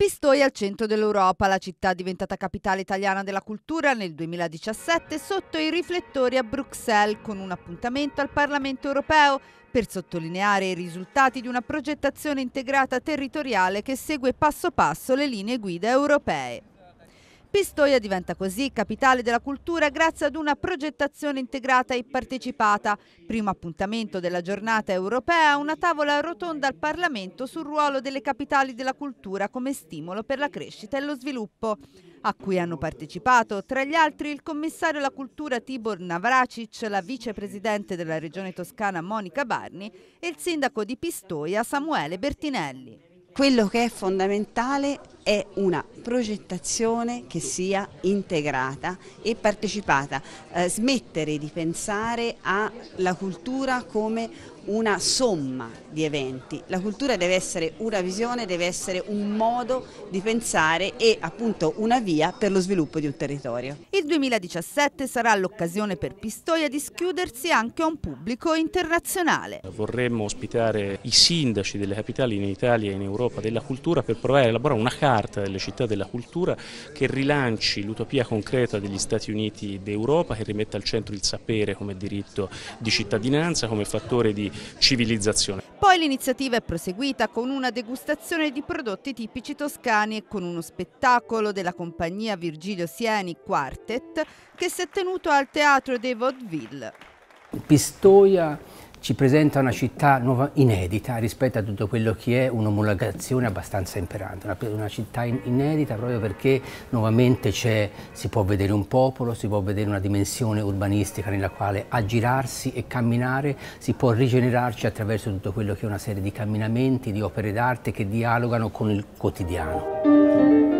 Pistoia al centro dell'Europa, la città diventata capitale italiana della cultura nel 2017 sotto i riflettori a Bruxelles con un appuntamento al Parlamento europeo per sottolineare i risultati di una progettazione integrata territoriale che segue passo passo le linee guida europee. Pistoia diventa così capitale della cultura grazie ad una progettazione integrata e partecipata. Primo appuntamento della giornata europea, una tavola rotonda al Parlamento sul ruolo delle capitali della cultura come stimolo per la crescita e lo sviluppo a cui hanno partecipato tra gli altri il commissario alla cultura Tibor Navracic, la vicepresidente della regione toscana Monica Barni e il sindaco di Pistoia Samuele Bertinelli. Quello che è fondamentale è una progettazione che sia integrata e partecipata, eh, smettere di pensare alla cultura come una somma di eventi, la cultura deve essere una visione, deve essere un modo di pensare e appunto una via per lo sviluppo di un territorio. Il 2017 sarà l'occasione per Pistoia di schiudersi anche a un pubblico internazionale. Vorremmo ospitare i sindaci delle capitali in Italia e in Europa della cultura per provare a elaborare una carta dell'arte, delle città, della cultura, che rilanci l'utopia concreta degli Stati Uniti d'Europa, che rimetta al centro il sapere come diritto di cittadinanza, come fattore di civilizzazione. Poi l'iniziativa è proseguita con una degustazione di prodotti tipici toscani e con uno spettacolo della compagnia Virgilio Sieni Quartet che si è tenuto al Teatro dei Vaudeville. Pistoia ci presenta una città nuova, inedita rispetto a tutto quello che è un'omologazione abbastanza imperante, una, una città in, inedita proprio perché nuovamente si può vedere un popolo, si può vedere una dimensione urbanistica nella quale aggirarsi e camminare, si può rigenerarci attraverso tutto quello che è una serie di camminamenti, di opere d'arte che dialogano con il quotidiano.